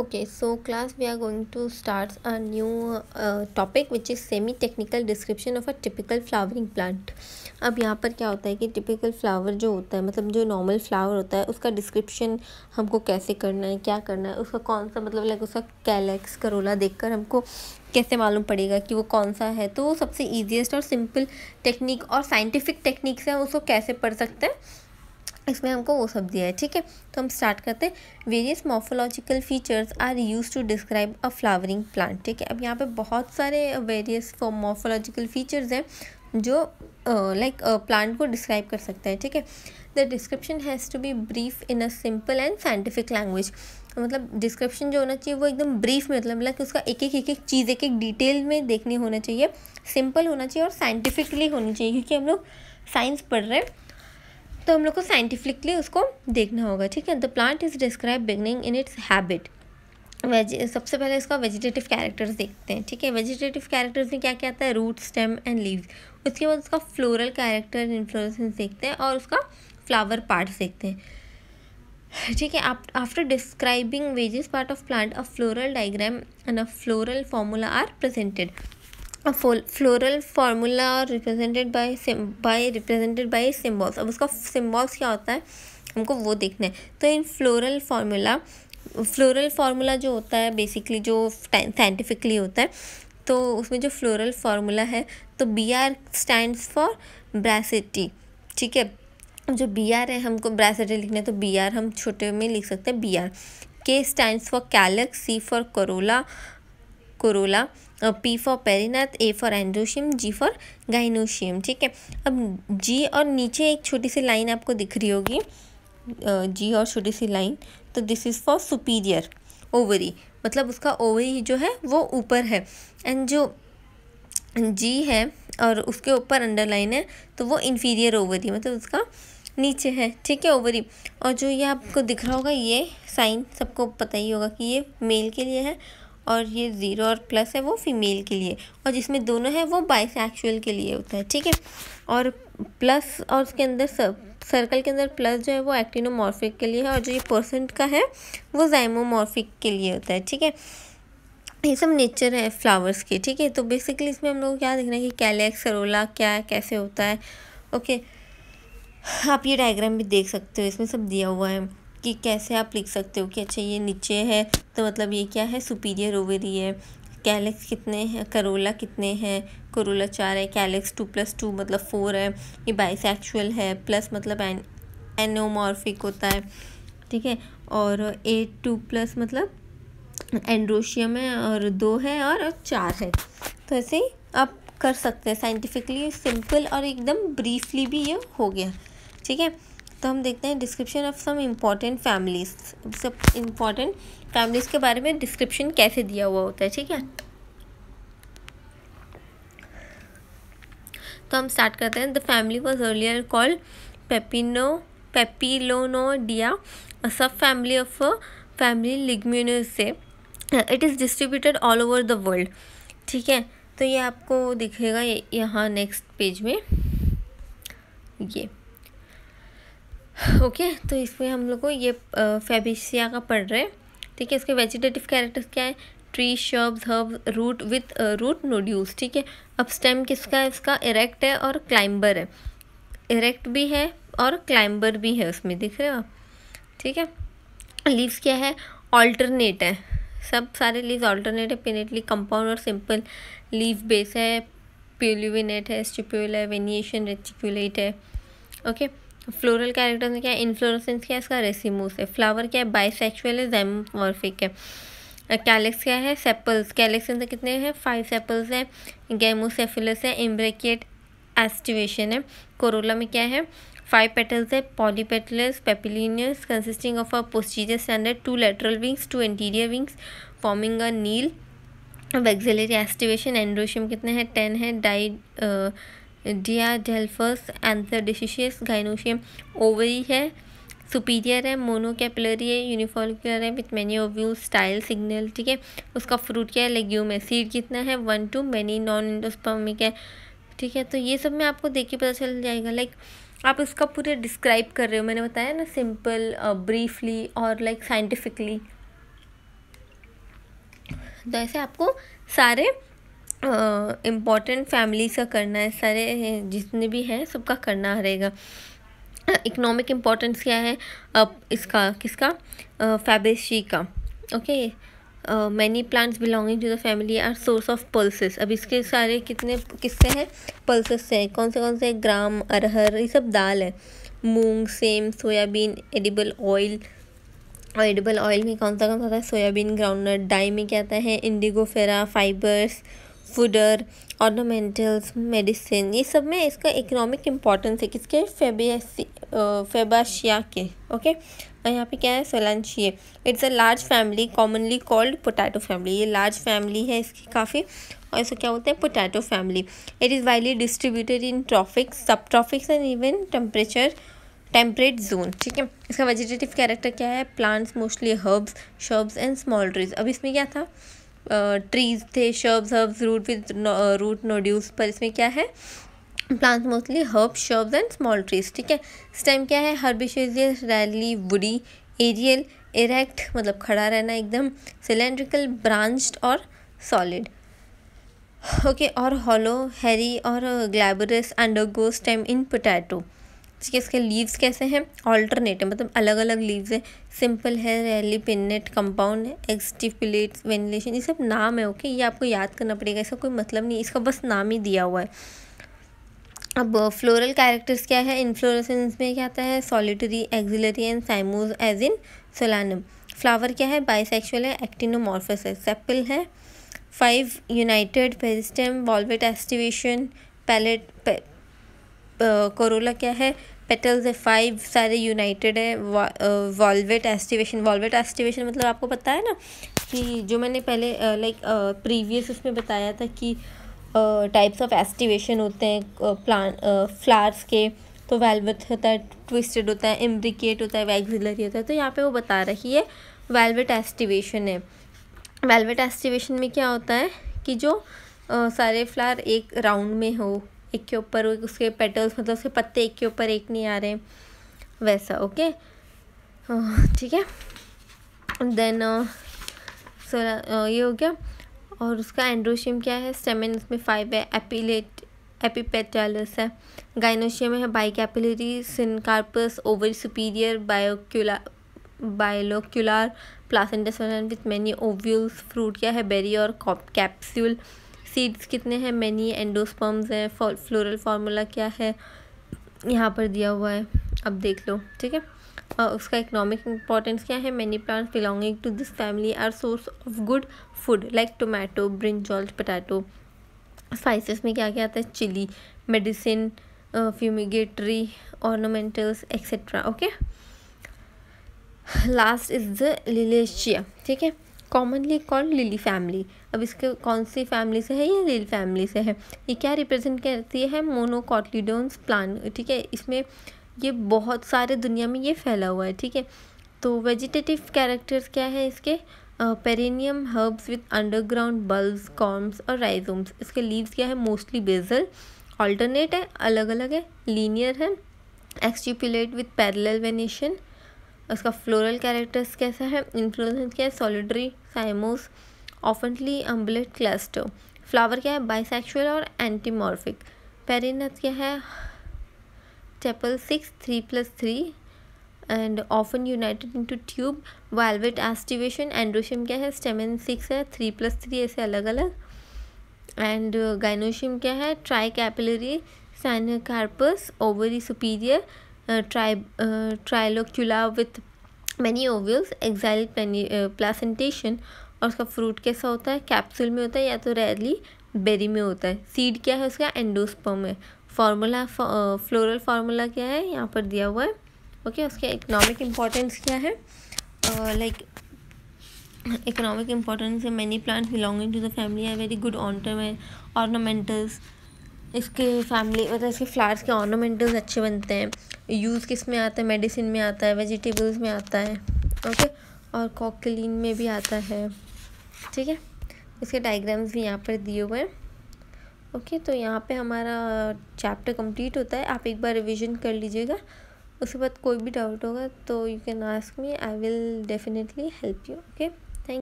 okay so class we are going to start a new uh, topic which is semi technical description of a typical flowering plant अब यहाँ पर क्या होता है कि typical flower जो होता है मतलब जो नॉर्मल फ्लावर होता है उसका डिस्क्रिप्शन हमको कैसे करना है क्या करना है उसका कौन सा मतलब लाइक उसका कैलेक्स करोला देखकर हमको कैसे मालूम पड़ेगा कि वो कौन सा है तो वो सबसे ईजिएस्ट और सिंपल टेक्निक और साइंटिफिक टेक्निक्स से हम उसको कैसे पढ़ सकते हैं इसमें हमको वो सब दिया है ठीक है तो हम स्टार्ट करते हैं various morphological features are used to describe a flowering plant ठीक है अब यहाँ पे बहुत सारे वेरियस मोफोलॉजिकल फीचर्स हैं जो लाइक प्लांट को डिस्क्राइब कर सकते हैं ठीक है the description has to be brief in a simple and scientific language मतलब डिस्क्रिप्शन जो होना चाहिए वो एकदम ब्रीफ में मतलब लाइक उसका एक एक एक एक चीज़ एक एक डिटेल में देखनी होना चाहिए सिंपल होना चाहिए और साइंटिफिकली होनी चाहिए क्योंकि हम लोग साइंस पढ़ रहे हैं तो हम लोग को साइंटिफिकली उसको देखना होगा ठीक है the plant is describe beginning in its habit वेज सबसे पहले इसका वेजिटेटिव कैरेक्टर्स देखते हैं ठीक है वेजिटेटिव कैरेक्टर्स में क्या क्या आता है रूट स्टेम एंड लीव्स उसके बाद उसका फ्लोरल कैरेक्टर इन्फ्लोरेसेंस देखते हैं और उसका फ्लावर पार्ट्स देखते हैं ठीक है after describing various part of plant a floral diagram and a floral formula are presented अब floral formula represented by by represented by symbols अब उसका सिम्बॉल्स क्या होता है हमको वो देखना है तो in floral formula floral formula जो होता है बेसिकली जो साइंटिफिकली होता है तो उसमें जो फ्लोरल फार्मूला है तो B R stand for bracteate ठीक है जो बी आर है हमको ब्रासिटी लिखना है तो बी आर हम छोटे में लिख सकते हैं बी आर के stand for calyx C for corolla corolla P for perianth A for androecium G for gynoecium ठीक है अब जी और नीचे एक छोटी सी लाइन आपको दिख रही होगी जी और छोटी सी लाइन तो this is for superior ovary मतलब उसका ओवरी जो है वो ऊपर है एंड जो जी है और उसके ऊपर अंडरलाइन है तो वो इन्फीरियर ओवरी मतलब उसका नीचे है ठीक है ओवरी और जो ये आपको दिख रहा होगा ये साइन सबको पता ही होगा कि ये मेल के लिए है और ये ज़ीरो और प्लस है वो फीमेल के लिए और जिसमें दोनों है वो बाइसैक्चुअल के लिए होता है ठीक है और प्लस और उसके अंदर सर, सर्कल के अंदर प्लस जो है वो एक्टिनोमॉर्फिक के लिए है और जो ये परसेंट का है वो जाइमोमॉर्फिक के लिए होता है ठीक है ये सब नेचर है फ्लावर्स के ठीक है तो बेसिकली इसमें हम लोग क्या देखना है कि कैलेक्स सरोला क्या है कैसे होता है ओके आप ये डायग्राम भी देख सकते हो इसमें सब दिया हुआ है कि कैसे आप लिख सकते हो कि अच्छा ये नीचे है तो मतलब ये क्या है सुपीरियर ओवरी है कैलेक्स कितने हैं करोला कितने हैं करोला चार है कैलेक्स टू प्लस टू मतलब फोर है ये बाइसेक्सुअल है प्लस मतलब एन एनोमॉर्फिक होता है ठीक है और ए टू प्लस मतलब एंड्रोशियम है और दो है और चार है तो ऐसे ही आप कर सकते हैं साइंटिफिकली सिंपल और एकदम ब्रीफली भी ये हो गया ठीक है तो हम देखते हैं description of some important families सब इम्पॉर्टेंट फैमिलीज के बारे में डिस्क्रिप्शन कैसे दिया हुआ होता है ठीक है तो हम स्टार्ट करते हैं the family was earlier called Papilionoideae subfamily of family से it is distributed all over the world ठीक है तो ये आपको दिखेगा यहाँ नेक्स्ट पेज में ये ओके तो इसमें हम लोग को ये फेबिशिया का पढ़ रहे हैं ठीक है इसके वेजिटेटिव कैरेक्टर्स क्या है tree shrubs herb root with root nodules ठीक है अब स्टेम किसका है इसका इरेक्ट है और क्लाइंबर है इरेक्ट भी है और क्लाइंबर भी है उसमें दिख रहे हो आप ठीक है लीव्स क्या है ऑल्टरनेट है सब सारे लीव्स ऑल्टरनेट है पिनेटली कंपाउंड और सिंपल लीव बेस है प्यूलिविनेट है स्टिप्यूल है वेनिएशन रेचिक्यूलेट है ओके okay? फ्लोरल में क्या है इन्फ्लोरसेंस क्या है इसका रेसिमोस है फ्लावर क्या है बाइसेक्चुअल है जैमोमॉर्फिक है कैलेक्स क्या है सेपल्स कैलेक्स में कितने हैं फाइव सेपल्स हैं गैमोसेफिलस है एम्ब्रेकेट एस्टिवेशन है कोरोला में क्या है फाइव पेटल्स है polypetalous papilionaceous consisting of a posterior standard two lateral wings two anterior wings forming a keel अब एस्टिवेशन एंड्रोशियम कितने हैं टेन है di diadelphous dithecous gynoecium ovary है सुपीरियर है मोनोकेपलरी है यूनिफॉलिकुलर है विथ मैनी ओव्यू स्टाइल सिग्नल ठीक है उसका फ्रूट क्या है लेग्यूम है सीड कितना है one to many non endospermic है ठीक है तो ये सब में आपको देख के पता चल जाएगा लाइक आप इसका पूरा डिस्क्राइब कर रहे हो मैंने बताया ना सिंपल ब्रीफली और लाइक साइंटिफिकली तो ऐसे आपको सारे इम्पोर्टेंट फैमिलीज़ का करना है सारे जितने भी हैं सबका करना रहेगा इकनॉमिक इम्पोर्टेंस क्या है अब इसका किसका फैबेशी का okay many plants belonging to the family are source of pulses अब इसके सारे कितने किससे हैं पल्सेस से हैं कौन से कौन से ग्राम अरहर ये सब दाल है मूंग सेम सोयाबीन एडिबल ऑयल और एडिबल ऑयल में कौन सा कौन सा होता है सोयाबीन ग्राउंडनट डाई में क्या आता है indigofera fibres fodder ornamentals medicine ये सब में इसका इकोनॉमिक इम्पॉर्टेंस है किसके फेबिया फेबाशिया के ओके और यहाँ पे क्या है Solanaceae it's a large family commonly called potato family ये लार्ज फैमिली है इसकी काफ़ी और इसको क्या बोलते हैं potato family it is widely distributed in tropics subtropics and even temperature temperate zone ठीक है इसका वेजिटेटिव कैरेक्टर क्या है plants mostly herbs shrubs and small trees अब इसमें क्या था ट्रीज थे shrubs herbs root with root nodules पर इसमें क्या है plants mostly herb shrubs and small trees ठीक है स्टेम क्या है herbaceous rarely woody aerial erect मतलब खड़ा रहना एकदम सिलेंड्रिकल ब्रांच्ड और सॉलिड ओके okay, और हॉलो हैरी और glabrous underground stem in potato इसके इसके लीव्स कैसे हैं ऑल्टरनेट मतलब अलग अलग लीव्स हैं सिंपल है रैली पिननेट कंपाउंड है एक्सटिपुलेट वेनिलेशन ये सब नाम है ओके ये आपको याद करना पड़ेगा इसका कोई मतलब नहीं इसका बस नाम ही दिया हुआ है अब फ्लोरल कैरेक्टर्स क्या है इन्फ्लोरेसेंस में क्या आता है solitary axillary and cymose as in Solanum flower क्या है बाइसेक्सुअल है एक्टिनोमॉर्फस है सेप्पल है five united persistent valvate aestivation पैलेट कोरोला क्या है पेटल्स है फाइव सारे यूनाइटेड है वॉलवेट एस्टिवेशन वॉलवेट एस्टिवेशन मतलब आपको पता है ना कि जो मैंने पहले लाइक प्रीवियस उसमें बताया था कि टाइप्स ऑफ एस्टिवेशन होते हैं प्लान फ्लावर्स के तो वेलवेट होता है ट्विस्टेड होता है इम्ब्रिकेट होता है वैक्सिलरी होता है तो यहाँ पे वो बता रही है वेलवेट एस्टिवेशन है वेलवेट एस्टिवेशन में क्या होता है कि जो आ, सारे फ्लावर एक राउंड में हो एक के ऊपर उसके पेटल्स मतलब उसके पत्ते एक के ऊपर एक नहीं आ रहे वैसा ओके ठीक है देन सोला ये हो गया और उसका एंड्रोशियम क्या है स्टेमिन उसमें फाइव है एपीलेट एपीपेटालस है गाइनोशियम है bicarpellary syncarpous ovary superior bilocular bilocular placentas with many ovules fruit क्या है बेरी और कैप्स्यूल सीड्स कितने हैं मैनी एंडोस्पम्स हैं फ्लोरल फार्मूला क्या है यहाँ पर दिया हुआ है अब देख लो ठीक है और उसका इकोनॉमिक इंपॉर्टेंस क्या है many plants belonging to this family are source of good food like tomato brinjal potato spices में क्या क्या आता है chilli medicine fumigatory ornamentals etcetera okay last is the Liliaceae ठीक है कॉमनली कॉल्ड लिली फैमिली अब इसके कौन सी फैमिली से है ये लिली फैमिली से है ये क्या रिप्रेजेंट करती है मोनोकॉटलीडोन्स प्लान ठीक है इसमें ये बहुत सारे दुनिया में ये फैला हुआ है ठीक है तो वेजिटेटिव कैरेक्टर्स क्या है इसके perennial herbs with underground bulbs corms और राइजोम्स इसके लीव्स क्या है मोस्टली बेजल ऑल्टरनेट है अलग अलग है लीनियर है एक्सटिपुलेट विथ पैरल वेनेशन उसका फ्लोरल कैरेक्टर्स कैसा है इन्फ्लोरेसेंस क्या है solitary cymose often umbellate clusters flower क्या है बाइसेक्शुअल और एंटीमॉर्फिक पेरिनथ क्या है tepal six three plus three and often united into tube valvate aestivation androecium क्या है स्टेमिन सिक्स है थ्री प्लस थ्री ऐसे अलग अलग एंड गाइनोशियम क्या है tricarpellary syncarpous ovary superior Uh, tri uh, trilocula विथ many ovals exiled प्लासेंटेशन और उसका फ्रूट कैसा होता है कैप्सूल में होता है या तो रेयरली बेरी में होता है सीड क्या है उसका एंडोस्पर्म है फार्मूला फ्लोरल फार्मूला क्या है यहाँ पर दिया हुआ है ओके okay, उसके इकोनॉमिक इम्पोर्टेंस क्या है लाइक इकोनॉमिक इम्पोर्टेंस है many plant belonging to the family है वेरी गुड ऑनटम ऑर्नामेंटल्स इसके फैमिली मतलब इसके फ्लावर्स के ऑर्नामेंटल्स अच्छे बनते हैं यूज़ किस में आता है मेडिसिन में आता है वेजिटेबल्स में आता है ओके और कॉकलिन में भी आता है ठीक है इसके डायग्राम्स भी यहाँ पर दिए हुए हैं ओके तो यहाँ पे हमारा चैप्टर कंप्लीट होता है आप एक बार रिवीजन कर लीजिएगा उसके बाद कोई भी डाउट होगा तो you can ask me I will definitely help you okay